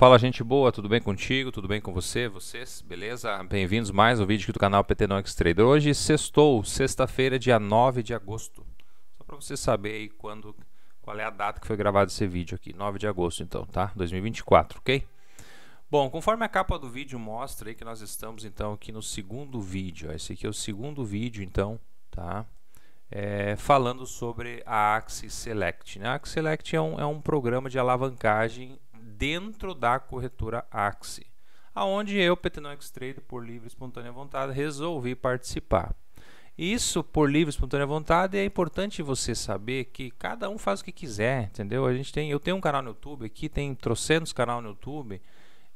Fala gente boa, tudo bem contigo? Tudo bem com você? Vocês? Beleza? Bem-vindos mais um vídeo aqui do canal PT Não Trader. Hoje sextou, sexta-feira, dia 9 de agosto. Só para você saber aí quando, qual é a data que foi gravado esse vídeo aqui, 9 de agosto então, tá? 2024, ok? Bom, conforme a capa do vídeo mostra aí que nós estamos então aqui no segundo vídeo. Esse aqui é o segundo vídeo então, tá? É, falando sobre a Axie Select. Né? A Axie Select é um, é um programa de alavancagem dentro da corretora Axie, aonde eu, Petenox Trade, por livre e espontânea vontade, resolvi participar. Isso por livre e espontânea vontade é importante você saber que cada um faz o que quiser, entendeu? A gente tem, eu tenho um canal no YouTube aqui, tem trocentos canal no YouTube,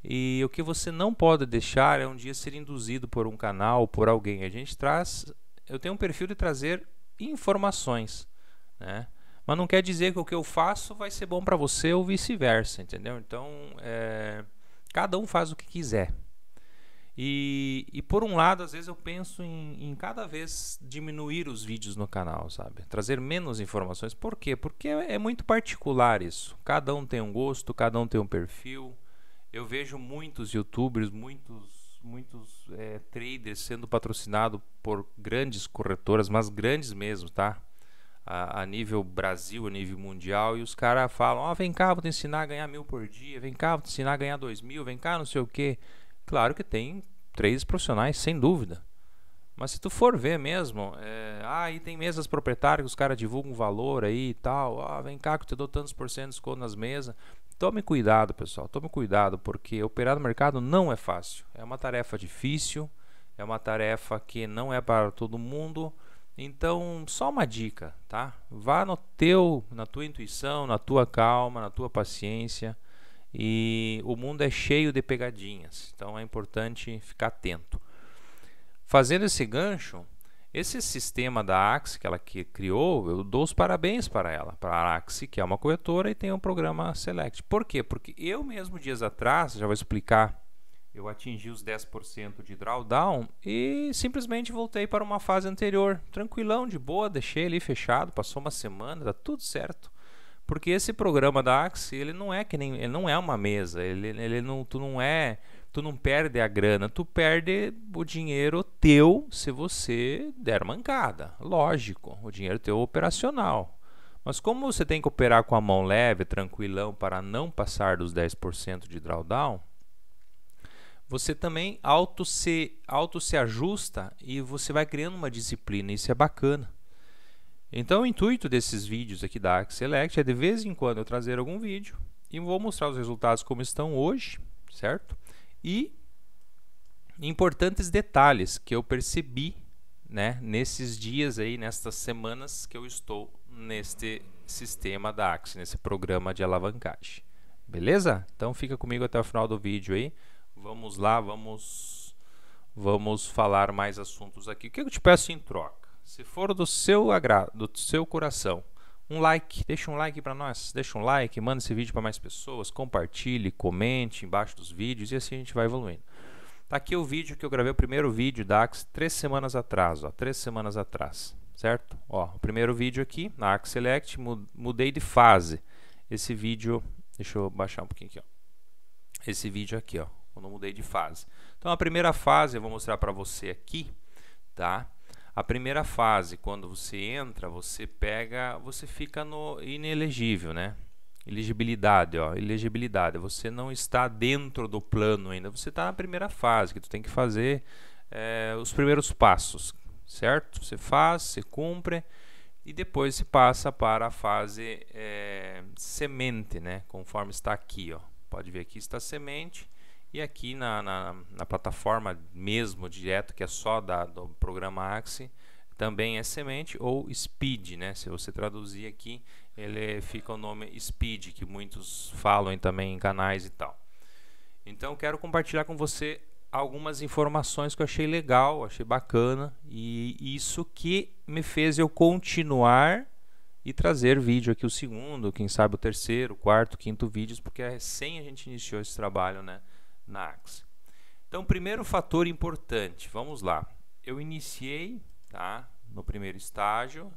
e o que você não pode deixar é um dia ser induzido por um canal, por alguém. A gente traz, eu tenho um perfil de trazer informações, né? Mas não quer dizer que o que eu faço vai ser bom para você ou vice-versa, entendeu? Então, é, cada um faz o que quiser. E, e, por um lado, às vezes eu penso em, em, cada vez diminuir os vídeos no canal, sabe? Trazer menos informações. Por quê? Porque é, é muito particular isso. Cada um tem um gosto, cada um tem um perfil. Eu vejo muitos youtubers, muitos, muitos é, traders sendo patrocinados por grandes corretoras, mas grandes mesmo, tá? a, a, nível Brasil, a nível mundial, e os caras falam, ó, oh, vem cá, vou te ensinar a ganhar mil por dia, vem cá, vou te ensinar a ganhar dois mil, vem cá, não sei o quê. Claro que tem três profissionais, sem dúvida. Mas se tu for ver mesmo, é, ah, aí tem mesas proprietárias, os caras divulgam valor aí e tal, ó vem cá que eu te dou tantos porcentos de nas mesas. Tome cuidado, pessoal, tome cuidado, porque operar no mercado não é fácil. É uma tarefa difícil, é uma tarefa que não é para todo mundo, então, só uma dica, tá? Vá no teu, na tua intuição, na tua calma, na tua paciência. E o mundo é cheio de pegadinhas, então é importante ficar atento. Fazendo esse gancho, esse sistema da Axe que ela que criou, eu dou os parabéns para ela, para a Axe, que é uma corretora e tem um programa Select. Por quê? Porque eu mesmo dias atrás, já vou explicar eu atingi os 10% de drawdown e simplesmente voltei para uma fase anterior, tranquilão, de boa, deixei ali fechado, passou uma semana, tá tudo certo. Porque esse programa da Axie, ele não é que nem, ele não é uma mesa, ele, ele não, tu não é, tu não perde a grana, tu perde o dinheiro teu se você der mancada, lógico, o dinheiro teu operacional. Mas como você tem que operar com a mão leve, tranquilão, para não passar dos 10% de drawdown, você também auto se, auto se ajusta e você vai criando uma disciplina. Isso é bacana. Então o intuito desses vídeos aqui da Axe Select é de vez em quando eu trazer algum vídeo e vou mostrar os resultados como estão hoje, certo? E importantes detalhes que eu percebi né, nesses dias aí, nestas semanas que eu estou neste sistema da Axe, nesse programa de alavancagem. Beleza? Então fica comigo até o final do vídeo aí. Vamos lá, vamos vamos falar mais assuntos aqui. O que eu te peço em troca? Se for do seu agrado, do seu coração, um like, deixa um like para nós, deixa um like, manda esse vídeo para mais pessoas, compartilhe, comente embaixo dos vídeos e assim a gente vai evoluindo. Tá aqui o vídeo que eu gravei, o primeiro vídeo da Axe três semanas atrás, ó, três semanas atrás, certo? Ó, o primeiro vídeo aqui na Axe Select, mudei de fase. Esse vídeo, deixa eu baixar um pouquinho aqui, ó. Esse vídeo aqui, ó, quando eu mudei de fase. Então a primeira fase eu vou mostrar para você aqui, tá? A primeira fase, quando você entra, você pega, você fica no inelegível, né? Elegibilidade, ó, elegibilidade. Você não está dentro do plano ainda, você está na primeira fase, que você tem que fazer é, os primeiros passos, certo? Você faz, você cumpre e depois se passa para a fase é, semente, né? Conforme está aqui, ó. Pode ver aqui está semente e aqui na, na, na plataforma mesmo, direto, que é só da, do programa Axie, também é semente ou speed, né? Se você traduzir aqui, ele fica o nome speed, que muitos falam também em canais e tal. Então quero compartilhar com você algumas informações que eu achei legal, achei bacana e isso que me fez eu continuar e trazer vídeo aqui o segundo, quem sabe o terceiro, quarto, quinto vídeos, porque recém é a gente iniciou esse trabalho, né? na Então, primeiro fator importante, vamos lá. Eu iniciei tá, no primeiro estágio,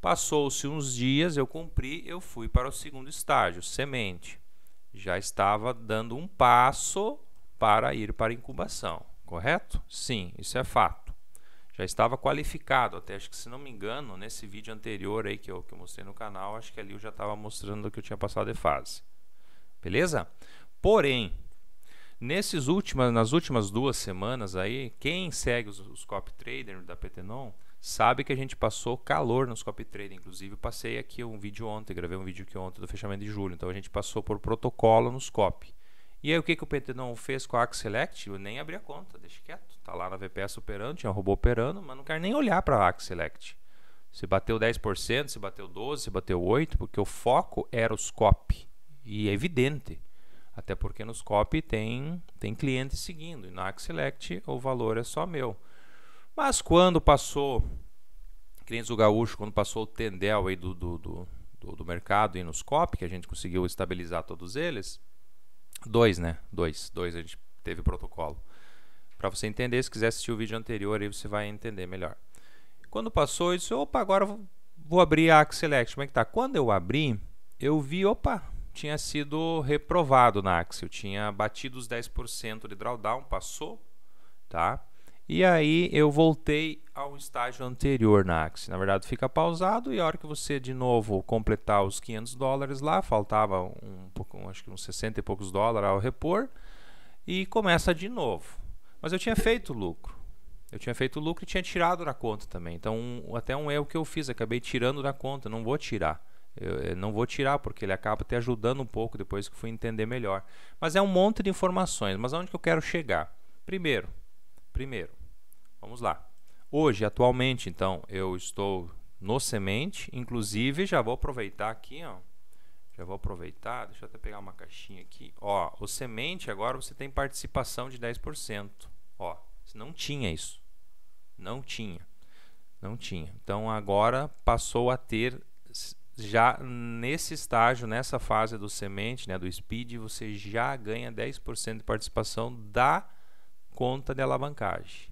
passou-se uns dias, eu cumpri, eu fui para o segundo estágio, semente. Já estava dando um passo para ir para a incubação, correto? Sim, isso é fato. Já estava qualificado, até acho que se não me engano, nesse vídeo anterior aí que eu, que eu mostrei no canal, acho que ali eu já estava mostrando que eu tinha passado de fase. Beleza? Porém, Nesses últimas, nas últimas duas semanas aí, quem segue os, os copy trader da PTNON sabe que a gente passou calor nos copy trader. Inclusive, passei aqui um vídeo ontem, gravei um vídeo aqui ontem do fechamento de julho. Então a gente passou por protocolo nos copy. E aí o que, que o PTNON fez com a Axelect? Eu nem abri a conta, deixa quieto. Tá lá na VPS operando, tinha um robô operando, mas não quero nem olhar para a Axelect. Se bateu 10%, se bateu 12%, se bateu 8%, porque o foco era os copy. E é evidente. Até porque nos copy tem, tem cliente seguindo. E na Axelect o valor é só meu. Mas quando passou, clientes do Gaúcho, quando passou o tendel aí do, do, do, do, mercado e nos copy, que a gente conseguiu estabilizar todos eles. Dois, né? Dois. Dois a gente teve protocolo. Para você entender, se quiser assistir o vídeo anterior aí você vai entender melhor. Quando passou, eu opa, agora vou abrir a Axelect. Como é que tá? Quando eu abri, eu vi, opa, tinha sido reprovado na Axel, tinha batido os 10% de drawdown, passou, tá? E aí eu voltei ao estágio anterior na Axel. Na verdade, fica pausado e a hora que você de novo completar os 500 dólares lá, faltava um pouco, acho que uns 60 e poucos dólares ao repor, e começa de novo. Mas eu tinha feito lucro. Eu tinha feito lucro e tinha tirado da conta também. Então, um, até um erro que eu fiz, acabei tirando da conta, não vou tirar. Eu, eu, não vou tirar, porque ele acaba te ajudando um pouco depois que fui entender melhor. Mas é um monte de informações. Mas aonde que eu quero chegar? Primeiro, primeiro, vamos lá. Hoje, atualmente, então, eu estou no semente. Inclusive, já vou aproveitar aqui, ó. Já vou aproveitar, deixa eu até pegar uma caixinha aqui. Ó, o semente agora você tem participação de 10%. Ó, não tinha isso. Não tinha. Não tinha. Então agora passou a ter já nesse estágio, nessa fase do semente, né, do speed, você já ganha 10% de participação da conta de alavancagem.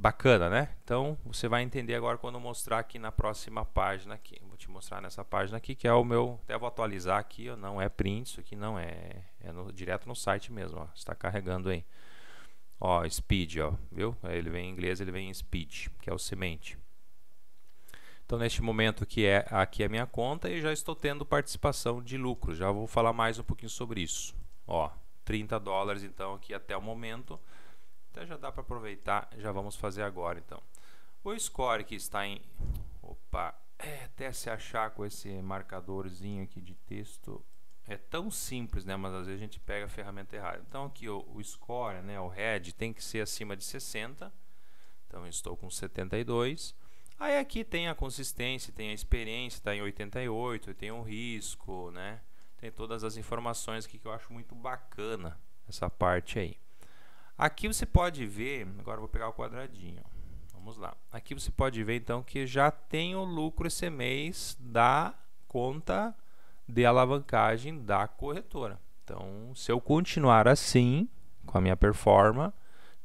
Bacana, né? Então, você vai entender agora quando mostrar aqui na próxima página aqui. Vou te mostrar nessa página aqui, que é o meu... Até vou atualizar aqui, não é print, isso aqui não é... É no, direto no site mesmo, ó. Está carregando aí. Ó, speed, ó. Viu? Ele vem em inglês, ele vem em speed, que é o semente. Então, neste momento que é aqui é a minha conta e já estou tendo participação de lucro. Já vou falar mais um pouquinho sobre isso. Ó, 30 dólares então aqui até o momento. até então, já dá para aproveitar, já vamos fazer agora então. O score que está em opa, é, até se achar com esse marcadorzinho aqui de texto é tão simples, né? Mas às vezes a gente pega a ferramenta errada. Então aqui o, o score, né, o red tem que ser acima de 60. Então estou com 72. Aí aqui tem a consistência, tem a experiência, está em 88, tem o risco, né? Tem todas as informações aqui que eu acho muito bacana essa parte aí. Aqui você pode ver, agora vou pegar o quadradinho. Vamos lá. Aqui você pode ver então que já tem o lucro esse mês da conta de alavancagem da corretora. Então, se eu continuar assim com a minha performance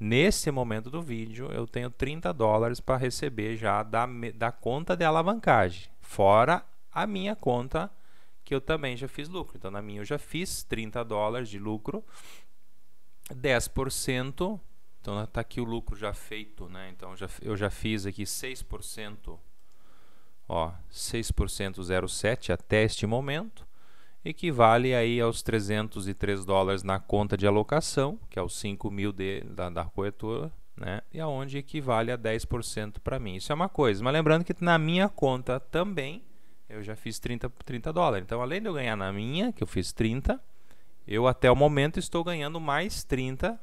Nesse momento do vídeo, eu tenho 30 dólares para receber já da, da conta de alavancagem, fora a minha conta que eu também já fiz lucro. Então, na minha eu já fiz 30 dólares de lucro, 10%. Então, está aqui o lucro já feito, né? Então, já, eu já fiz aqui 6%, ó, 6,07 até este momento equivale aí aos 303 dólares na conta de alocação, que é os 5 mil de, da, da corretora, né? e aonde equivale a 10% para mim. Isso é uma coisa, mas lembrando que na minha conta também eu já fiz 30, 30 dólares. Então, além de eu ganhar na minha, que eu fiz 30, eu até o momento estou ganhando mais 30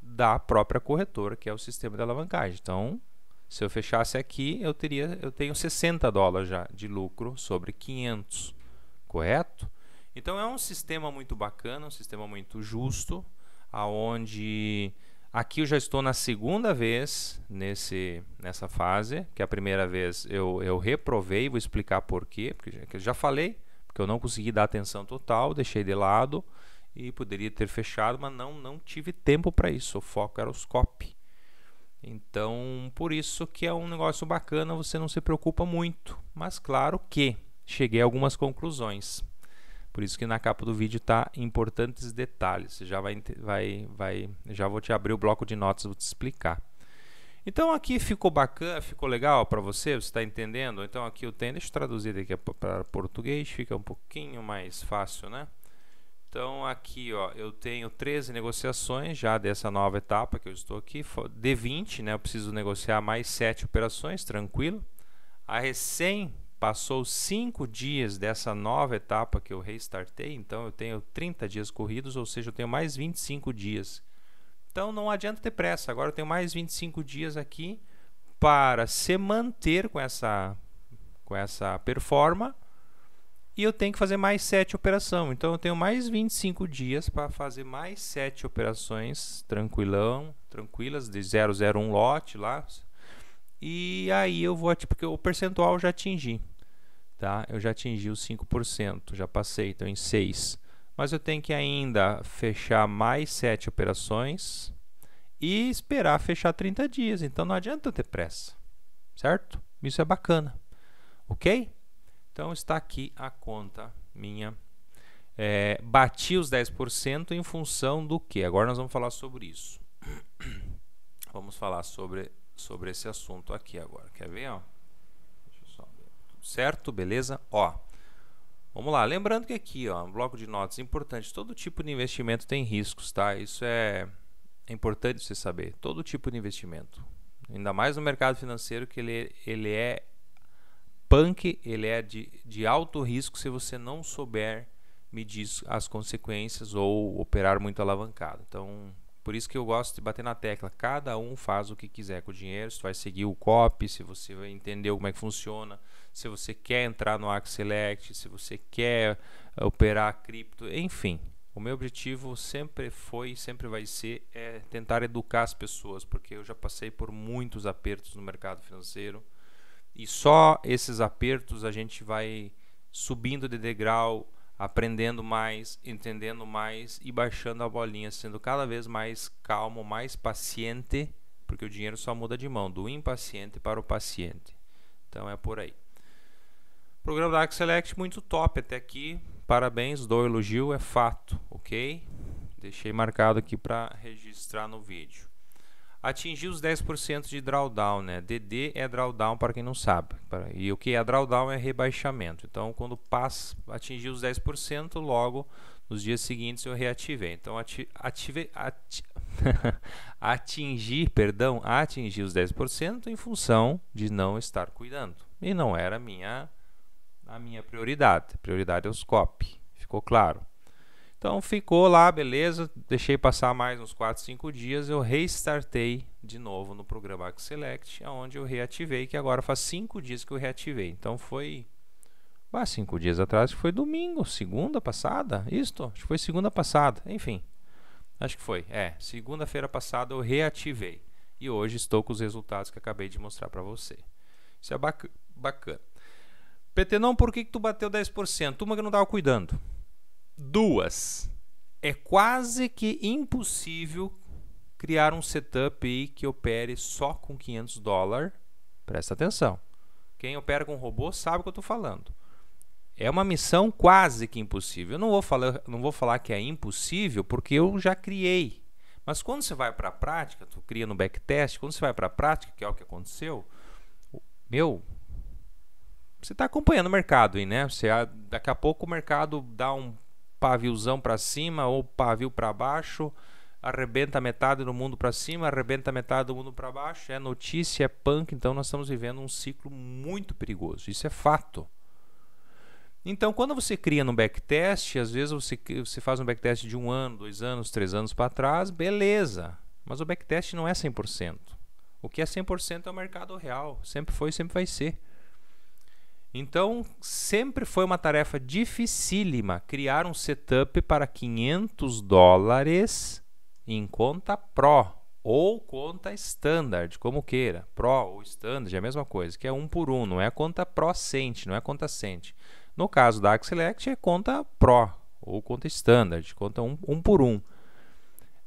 da própria corretora, que é o sistema de alavancagem. Então, se eu fechasse aqui, eu teria, eu tenho 60 dólares já de lucro sobre 500, correto? Então é um sistema muito bacana, um sistema muito justo, aonde aqui eu já estou na segunda vez nesse, nessa fase, que é a primeira vez eu, eu reprovei, vou explicar por quê, porque já, já falei, porque eu não consegui dar atenção total, deixei de lado e poderia ter fechado, mas não, não tive tempo para isso, o foco era os copy. Então, por isso que é um negócio bacana, você não se preocupa muito. Mas claro que cheguei a algumas conclusões. Por isso que na capa do vídeo está importantes detalhes. Já vai, vai, vai, já vou te abrir o bloco de notas, vou te explicar. Então aqui ficou bacana, ficou legal para você, você está entendendo? Então aqui eu tenho, deixa eu traduzir aqui para português, fica um pouquinho mais fácil, né? Então aqui ó, eu tenho 13 negociações já dessa nova etapa que eu estou aqui, D20, né? Eu preciso negociar mais 7 operações, tranquilo. A recém Passou cinco dias dessa nova etapa que eu restartei, então eu tenho 30 dias corridos, ou seja, eu tenho mais 25 dias. Então não adianta ter pressa, agora eu tenho mais 25 dias aqui para se manter com essa, com essa performance e eu tenho que fazer mais 7 operações. Então eu tenho mais 25 dias para fazer mais 7 operações tranquilão, tranquilas de 001 lote lá. E aí eu vou, tipo, porque o percentual já atingi tá? eu já atingi os 5%, já passei, estou em 6%. Mas eu tenho que ainda fechar mais 7 operações e esperar fechar 30 dias. Então não adianta eu ter pressa, certo? Isso é bacana, ok? Então está aqui a conta minha. É, bati os 10% em função do que? Agora nós vamos falar sobre isso. Vamos falar sobre, sobre esse assunto aqui agora. Quer ver? Ó? certo? Beleza? Ó, vamos lá. Lembrando que aqui, ó, um bloco de notas importante. Todo tipo de investimento tem riscos, tá? Isso é, é importante você saber. Todo tipo de investimento, ainda mais no mercado financeiro que ele, ele é punk, ele é de, de alto risco se você não souber medir as consequências ou operar muito alavancado. Então, por isso que eu gosto de bater na tecla. Cada um faz o que quiser com o dinheiro. Se vai seguir o COP, se você vai entender como é que funciona, se você quer entrar no Arc Select, se você quer eh, operar cripto, enfim. O meu objetivo sempre foi e sempre vai ser é tentar educar as pessoas, porque eu já passei por muitos apertos no mercado financeiro e só esses apertos a gente vai subindo de degrau, aprendendo mais, entendendo mais e baixando a bolinha, sendo cada vez mais calmo, mais paciente, porque o dinheiro só muda de mão, do impaciente para o paciente. Então é por aí. Programa da Axelect muito top até aqui. Parabéns, dou elogio, é fato, ok? Deixei marcado aqui para registrar no vídeo. Atingir os 10% de drawdown, né? DD é drawdown para quem não sabe. E o que é drawdown é rebaixamento. Então, quando passa, atingir os 10%, logo nos dias seguintes eu reativei. Então, ati ative, ati atingir, perdão, atingir os 10% em função de não estar cuidando. E não era minha na minha prioridade. Prioridade é os copy. Ficou claro? Então ficou lá, beleza. Deixei passar mais uns 4, 5 dias. Eu restartei de novo no programa Select, onde eu reativei, que agora faz 5 dias que eu reativei. Então foi. Ah, cinco dias atrás, que foi domingo, segunda passada, isto? Acho que foi segunda passada, enfim. Acho que foi, é, segunda-feira passada eu reativei. E hoje estou com os resultados que acabei de mostrar para você. Isso é bacana. PT, não, por que, que tu bateu 10%? Uma que eu não estava cuidando. Duas. É quase que impossível criar um setup aí que opere só com 500 dólares. Presta atenção. Quem opera com robô sabe o que eu estou falando. É uma missão quase que impossível. Eu não vou, falar, não vou falar que é impossível porque eu já criei. Mas quando você vai para a prática, tu cria no backtest, quando você vai para a prática, que é o que aconteceu, meu, você está acompanhando o mercado aí, né? Você, daqui a pouco o mercado dá um paviozão para cima ou pavio para baixo, arrebenta metade do mundo para cima, arrebenta metade do mundo para baixo, é notícia, é punk, então nós estamos vivendo um ciclo muito perigoso. Isso é fato. Então, quando você cria no backtest, às vezes você, você faz um backtest de um ano, dois anos, três anos para trás, beleza. Mas o backtest não é 100%. O que é 100% é o mercado real. Sempre foi, e sempre vai ser. Então, sempre foi uma tarefa dificílima criar um setup para 500 dólares em conta Pro ou conta Standard, como queira. Pro ou Standard é a mesma coisa, que é um por um, não é conta Pro Cent, não é conta Cent. No caso da Axelect, é conta Pro ou conta Standard, conta um, um por um.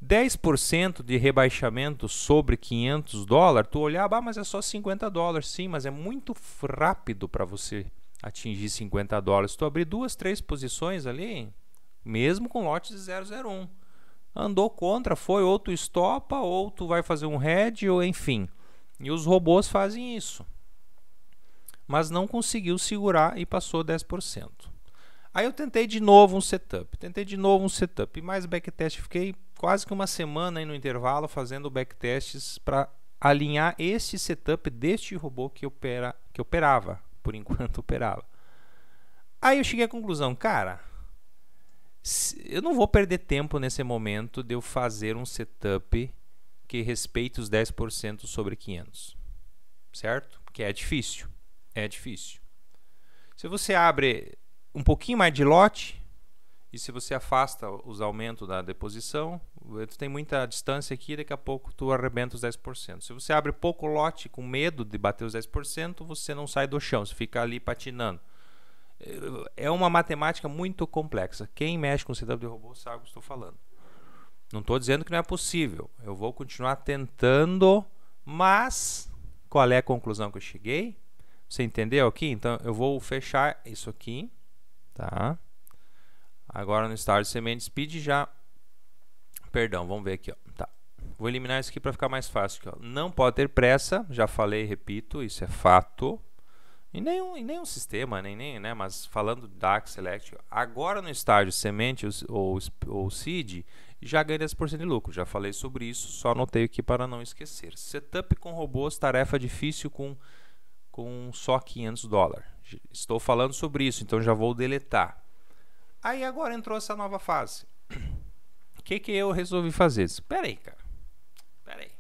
10% de rebaixamento sobre 500 dólares, tu olhar, ah, mas é só 50 dólares. Sim, mas é muito rápido para você atingir 50 dólares. Tu abrir duas, três posições ali, mesmo com lote de 001. Andou contra, foi, ou tu estopa, ou tu vai fazer um head, ou enfim. E os robôs fazem isso. Mas não conseguiu segurar e passou 10%. Aí eu tentei de novo um setup, tentei de novo um setup, mais backtest. Fiquei quase que uma semana aí no intervalo fazendo backtests para alinhar este setup deste robô que, opera, que operava, por enquanto operava. Aí eu cheguei à conclusão, cara, eu não vou perder tempo nesse momento de eu fazer um setup que respeite os 10% sobre 500. Certo? Que é difícil. É difícil. Se você abre um pouquinho mais de lote, e se você afasta os aumentos da deposição, tu tem muita distância aqui, daqui a pouco tu arrebenta os 10%. Se você abre pouco lote com medo de bater os 10%, você não sai do chão, você fica ali patinando. É uma matemática muito complexa. Quem mexe com CW de robô sabe o que estou falando. Não estou dizendo que não é possível. Eu vou continuar tentando, mas qual é a conclusão que eu cheguei? Você entendeu aqui? Então eu vou fechar isso aqui Tá? Agora no estágio semente speed já... Perdão, vamos ver aqui. Ó. Tá. Vou eliminar isso aqui para ficar mais fácil. Aqui, ó. Não pode ter pressa, já falei repito, isso é fato. Em nenhum, em nenhum sistema, nem, nem, né? mas falando DAX Select, agora no estágio semente ou, ou seed, já ganha 10% de lucro. Já falei sobre isso, só anotei aqui para não esquecer. Setup com robôs, tarefa difícil com, com só 500 dólares. Estou falando sobre isso, então já vou deletar. Aí agora entrou essa nova fase. O que, que eu resolvi fazer? Espera aí, cara. Espera aí.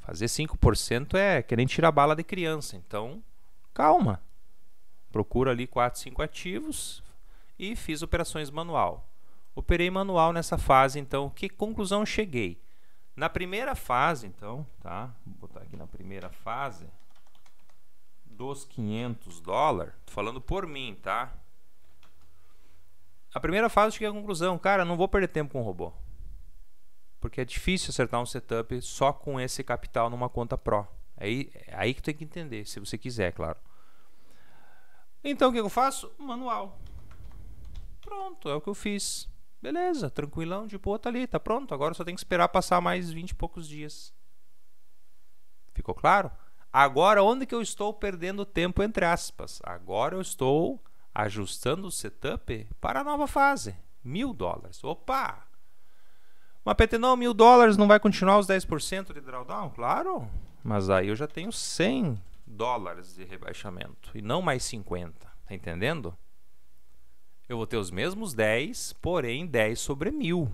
Fazer 5% é querendo tirar bala de criança. Então, calma. Procura ali 4, 5 ativos e fiz operações manual. Operei manual nessa fase, então, que conclusão cheguei? Na primeira fase, então, tá? Vou botar aqui na primeira fase dos 500 dólares, falando por mim, tá? A primeira fase eu cheguei à conclusão, cara, não vou perder tempo com o robô. Porque é difícil acertar um setup só com esse capital numa conta Pro. É aí, é aí que tem que entender, se você quiser, é claro. Então o que eu faço? Manual. Pronto, é o que eu fiz. Beleza, tranquilão, de boa, tá ali, tá pronto. Agora só tem que esperar passar mais 20 e poucos dias. Ficou claro? Agora, onde que eu estou perdendo tempo, entre aspas? Agora eu estou ajustando o setup para a nova fase. Mil dólares. Opa! Uma PT não, mil dólares não vai continuar os 10% de drawdown? Claro, mas aí eu já tenho 100 dólares de rebaixamento e não mais 50. Tá entendendo? Eu vou ter os mesmos 10, porém 10 sobre mil.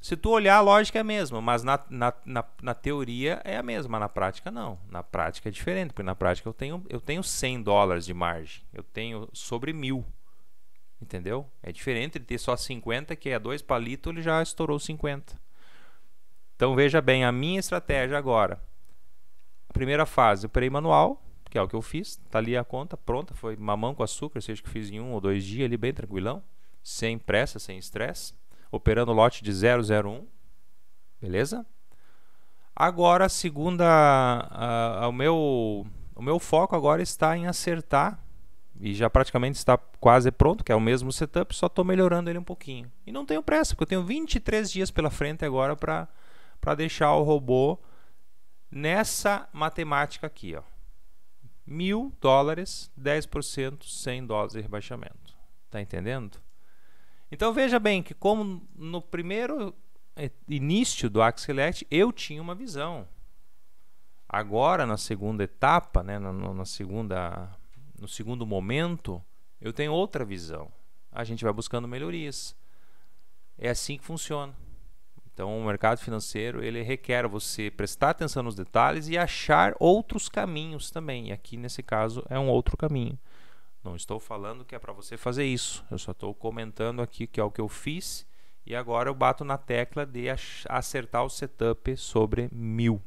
Se tu olhar, a lógica é a mesma, mas na, na, na, na, teoria é a mesma, na prática não. Na prática é diferente, porque na prática eu tenho, eu tenho 100 dólares de margem, eu tenho sobre mil, entendeu? É diferente de ter só 50, que é dois palitos, ele já estourou 50. Então veja bem, a minha estratégia agora, a primeira fase, eu operei manual, que é o que eu fiz, tá ali a conta pronta, foi mamão com açúcar, seja que eu fiz em um ou dois dias ali, bem tranquilão, sem pressa, sem estresse operando lote de 001, beleza? Agora, segunda, a, a, o, meu, o meu foco agora está em acertar e já praticamente está quase pronto, que é o mesmo setup, só estou melhorando ele um pouquinho. E não tenho pressa, porque eu tenho 23 dias pela frente agora para deixar o robô nessa matemática aqui, ó. Mil dólares, 10%, 100 dólares de rebaixamento. Tá entendendo? Então veja bem que como no primeiro eh, início do Axis eu tinha uma visão. Agora na segunda etapa, né, na, na segunda, no segundo momento, eu tenho outra visão. A gente vai buscando melhorias. É assim que funciona. Então, o mercado financeiro ele requer você prestar atenção nos detalhes e achar outros caminhos também. E aqui, nesse caso, é um outro caminho. Não estou falando que é para você fazer isso. Eu só estou comentando aqui que é o que eu fiz e agora eu bato na tecla de acertar o setup sobre mil.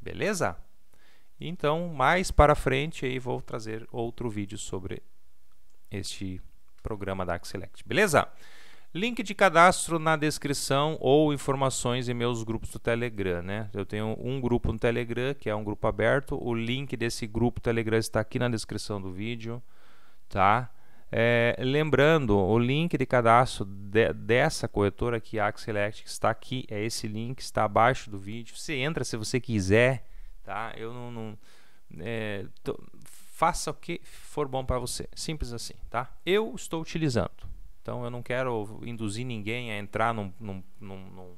Beleza? Então, mais para frente aí vou trazer outro vídeo sobre este programa da Select. Beleza? Link de cadastro na descrição ou informações em meus grupos do Telegram, né? Eu tenho um grupo no Telegram, que é um grupo aberto. O link desse grupo Telegram está aqui na descrição do vídeo, tá? É, lembrando, o link de cadastro de, dessa corretora aqui, a Electric, está aqui, é esse link, está abaixo do vídeo. Você entra se você quiser, tá? Eu não... não é, tô, faça o que for bom para você, simples assim, tá? Eu estou utilizando então eu não quero induzir ninguém a entrar num, num, num,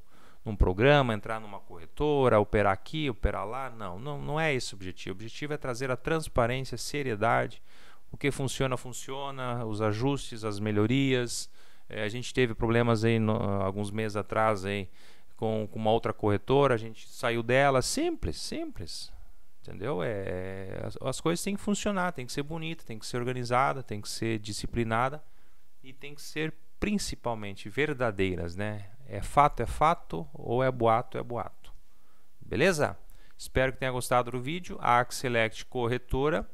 num programa, entrar numa corretora, operar aqui, operar lá. Não, não, não é esse o objetivo. O objetivo é trazer a transparência, a seriedade. O que funciona, funciona, os ajustes, as melhorias. É, a gente teve problemas aí no, alguns meses atrás aí, com, com uma outra corretora, a gente saiu dela. Simples, simples entendeu? É, é as, as, coisas têm que funcionar, tem que ser bonita, tem que ser organizada, tem que ser disciplinada e tem que ser principalmente verdadeiras, né? É fato é fato ou é boato é boato. Beleza? Espero que tenha gostado do vídeo. A Axi Select Corretora,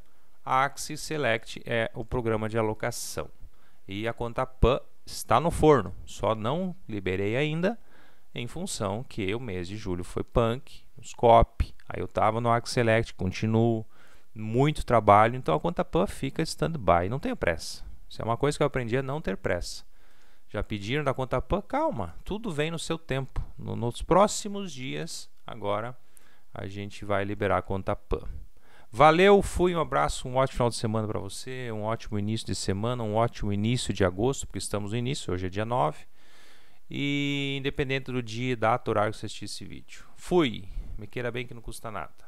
a Axi Select é o programa de alocação. E a conta PAN está no forno, só não liberei ainda em função que o mês de julho foi punk, os COP, aí eu estava no Axi Select, continuo muito trabalho, então a conta PAN fica stand-by, não tenho pressa. Isso é uma coisa que eu aprendi a não ter pressa. Já pediram da conta PAN? Calma, tudo vem no seu tempo. No, nos próximos dias, agora, a gente vai liberar a conta PAN. Valeu, fui, um abraço, um ótimo final de semana para você, um ótimo início de semana, um ótimo início de agosto, porque estamos no início, hoje é dia 9. E independente do dia e data, horário que você assistir esse vídeo. Fui, me queira bem que não custa nada.